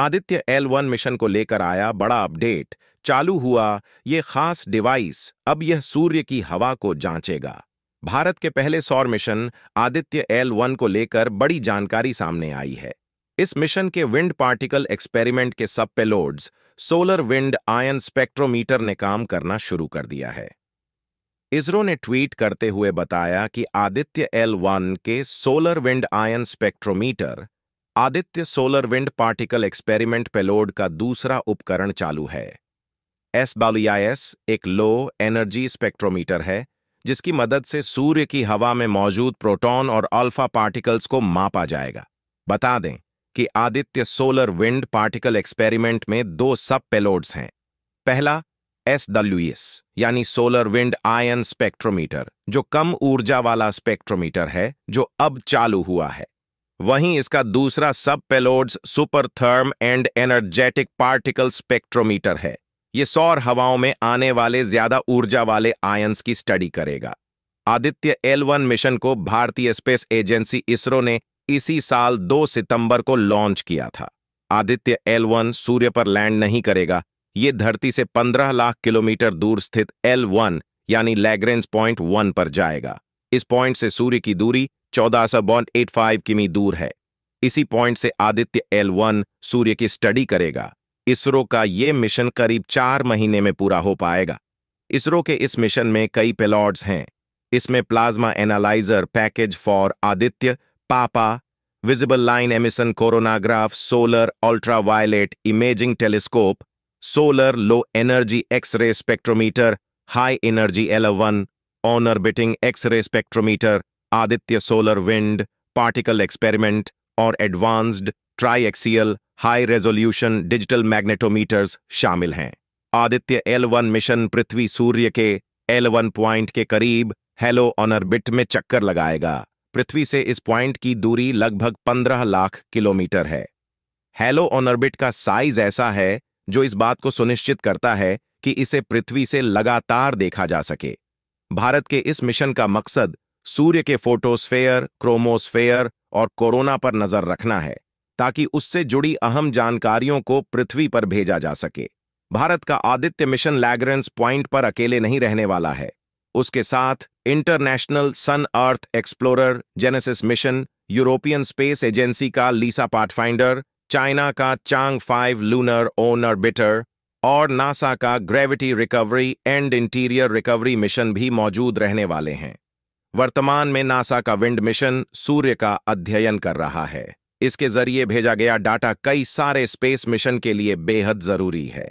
Aditya L one mission को लेकर आया बड़ा अपडेट चालू हुआ ये खास डिवाइस अब यह सूर्य की हवा को जांचेगा भारत के पहले सौर मिशन आदित्य एल वन को लेकर बड़ी जानकारी सामने आई है इस मिशन के विंड पार्टिकल एक्सपेरिमेंट के sub payloads solar wind ion spectrometer ने काम करना शुरू कर दिया है इसरो ने ट्वीट करते हुए बताया कि आदित्य एल वन के solar wind ion spectrometer Aditya solar wind particle experiment payload का दूसरा उपकरण चालू है एस बालुयाएस एक लो एनर्जी स्पेक्ट्रोमीटर है जिसकी मदद से सूर्य की हवा में मौजूद प्रोटॉन और अल्फा पार्टिकल्स को मापा जाएगा बता दें कि Aditya solar wind particle experiment में दो सब पेलोड्स हैं पहला एस यानी सोलर विंड आयन स्पेक्ट्रोमीटर जो कम ऊर्जा वाला स्पेक्ट्रोमीटर है जो अब चालू हुआ है वहीं इसका दूसरा sub payloads super therm and energetic particle spectrometer है ये सौर हवाओं में आने वाले ज्यादा ऊर्जा वाले आयंस की स्टडी करेगा आदित्य एल वन मिशन को भारतीय स्पेस एजेंसी इसरो ने इसी साल 2 सितंबर को लॉन्च किया था आदित्य एल वन सूर्य पर लैंड नहीं करेगा ये धरती से 15 लाख किलोमीटर दूर स्थित एल वन यानी लैग्रेंस पॉइंट वन पर जाएगा इस पॉइंट से सूर्य की दूरी चौदह सौ बॉन्ड एट फाइव किमी दूर है इसी पॉइंट से आदित्य एल वन सूर्य की स्टडी करेगा इसरो का ये मिशन करीब चार महीने में पूरा हो पाएगा इसरो के इस मिशन में कई पेलॉड्स हैं इसमें plasma analyser package for Aditya PAPA visible line emission coronagraph solar ultraviolet imaging telescope solar low energy x ray spectrometer high energy L one orbiting x ray spectrometer Aditya solar wind particle experiment और advanced triaxial high resolution digital magnetometers शामिल हैं Aditya L one mission पृथ्वी सूर्य के L one point के करीब hello ऑनरबिट में चक्कर लगाएगा पृथ्वी से इस प्वाइंट की दूरी लगभग 15 लाख किलोमीटर है हेलो ऑनरबिट का साइज ऐसा है जो इस बात को सुनिश्चित करता है कि इसे पृथ्वी से लगातार देखा जा सके भारत के इस मिशन का मकसद सूर्य के फोटोस्फेयर क्रोमोस्फेयर और कोरोना पर नजर रखना है ताकि उससे जुड़ी अहम जानकारियों को पृथ्वी पर भेजा जा सके भारत का आदित्य मिशन लैग्रेंस पॉइंट पर अकेले नहीं रहने वाला है उसके साथ international sun earth explorer Genesis mission European space agency का लीसा पार्टफाइंडर चाइना का Chang'e five lunar orbiter और नासा का gravity recovery and interior recovery mission भी मौजूद रहने वाले हैं वर्तमान में नासा का विंड मिशन सूर्य का अध्ययन कर रहा है इसके जरिए भेजा गया डाटा कई सारे स्पेस मिशन के लिए बेहद जरूरी है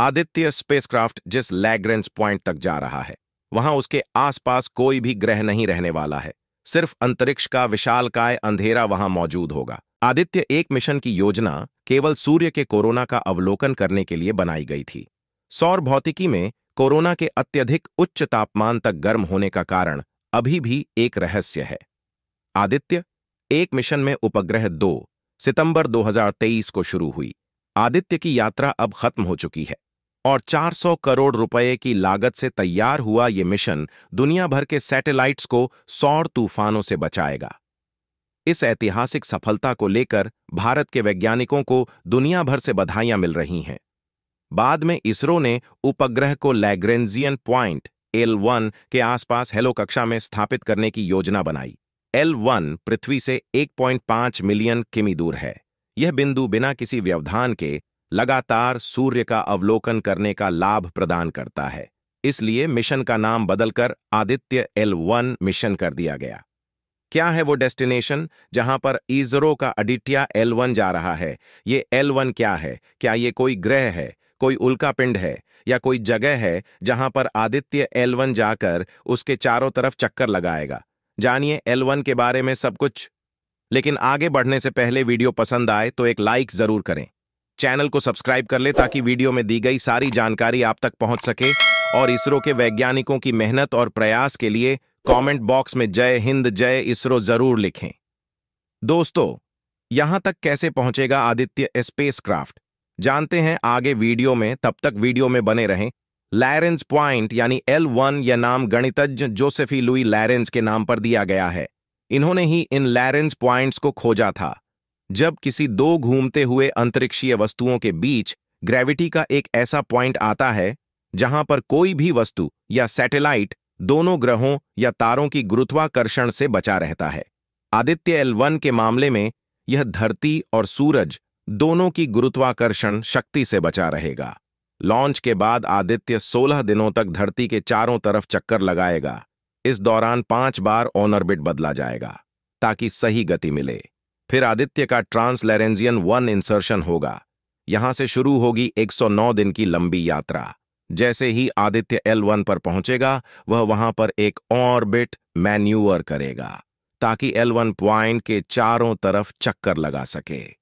आदित्य स्पेसक्राफ्ट जिस लैग्रेंस पॉइंट तक जा रहा है वहां उसके आसपास कोई भी ग्रह नहीं रहने वाला है सिर्फ अंतरिक्ष का विशालकाय अंधेरा वहां मौजूद होगा आदित्य एक मिशन की योजना केवल सूर्य के कोरोना का अवलोकन करने के लिए बनाई गई थी सौर भौतिकी में कोरोना के अत्यधिक उच्च तापमान तक गर्म होने का कारण अभी भी एक रहस्य है आदित्य एक मिशन में उपग्रह दो सितंबर 2023 को शुरू हुई आदित्य की यात्रा अब खत्म हो चुकी है और 400 करोड़ रुपए की लागत से तैयार हुआ यह मिशन दुनिया भर के सैटेलाइट्स को सौर तूफानों से बचाएगा इस ऐतिहासिक सफलता को लेकर भारत के वैज्ञानिकों को दुनिया भर से बधाइयां मिल रही हैं बाद में इसरो ने उपग्रह को लैग्रेंजियन प्वाइंट एल वन के आसपास हेलो कक्षा में स्थापित करने की योजना बनाई एल वन पृथ्वी से 1.5 मिलियन किमी दूर है यह बिंदु बिना किसी व्यवधान के लगातार सूर्य का अवलोकन करने का लाभ प्रदान करता है इसलिए मिशन का नाम बदलकर आदित्य एल वन मिशन कर दिया गया क्या है वो डेस्टिनेशन जहां पर ईजरो का अडिटिया एल वन जा रहा है ये वन क्या है क्या ये कोई ग्रह है कोई उल्का पिंड है या कोई जगह है जहां पर आदित्य L1 जाकर उसके चारों तरफ चक्कर लगाएगा जानिए L1 के बारे में सब कुछ लेकिन आगे बढ़ने से पहले वीडियो पसंद आए तो एक लाइक जरूर करें चैनल को सब्सक्राइब कर ले ताकि वीडियो में दी गई सारी जानकारी आप तक पहुंच सके और इसरो के वैज्ञानिकों की मेहनत और प्रयास के लिए कमेंट बॉक्स में जय हिंद जय इसरो जरूर लिखें दोस्तों यहां तक कैसे पहुंचेगा आदित्य स्पेसक्राफ्ट जानते हैं आगे वीडियो में तब तक वीडियो में बने रहें लैरेंस पॉइंट यानी एल वन या नाम गणितज्ञ जोसेफी लुई लैरेंस के नाम पर दिया गया है इन्होंने ही इन लैरेंस पॉइंट्स को खोजा था जब किसी दो घूमते हुए अंतरिक्षीय वस्तुओं के बीच ग्रेविटी का एक ऐसा पॉइंट आता है जहां पर कोई भी वस्तु या सैटेलाइट दोनों ग्रहों या तारों की गुरुत्वाकर्षण से बचा रहता है आदित्य एल वन के मामले में यह धरती और सूरज दोनों की गुरुत्वाकर्षण शक्ति से बचा रहेगा लॉन्च के बाद आदित्य 16 दिनों तक धरती के चारों तरफ चक्कर लगाएगा इस दौरान पांच बार ऑनरबिट बदला जाएगा ताकि सही गति मिले फिर आदित्य का ट्रांसलेरेंजियन वन इंसर्शन होगा यहां से शुरू होगी 109 दिन की लंबी यात्रा जैसे ही आदित्य L1 पर पहुंचेगा वह वहां पर एक ऑर्बिट मैन्यूअर करेगा ताकि L1 पॉइंट के चारों तरफ चक्कर लगा सके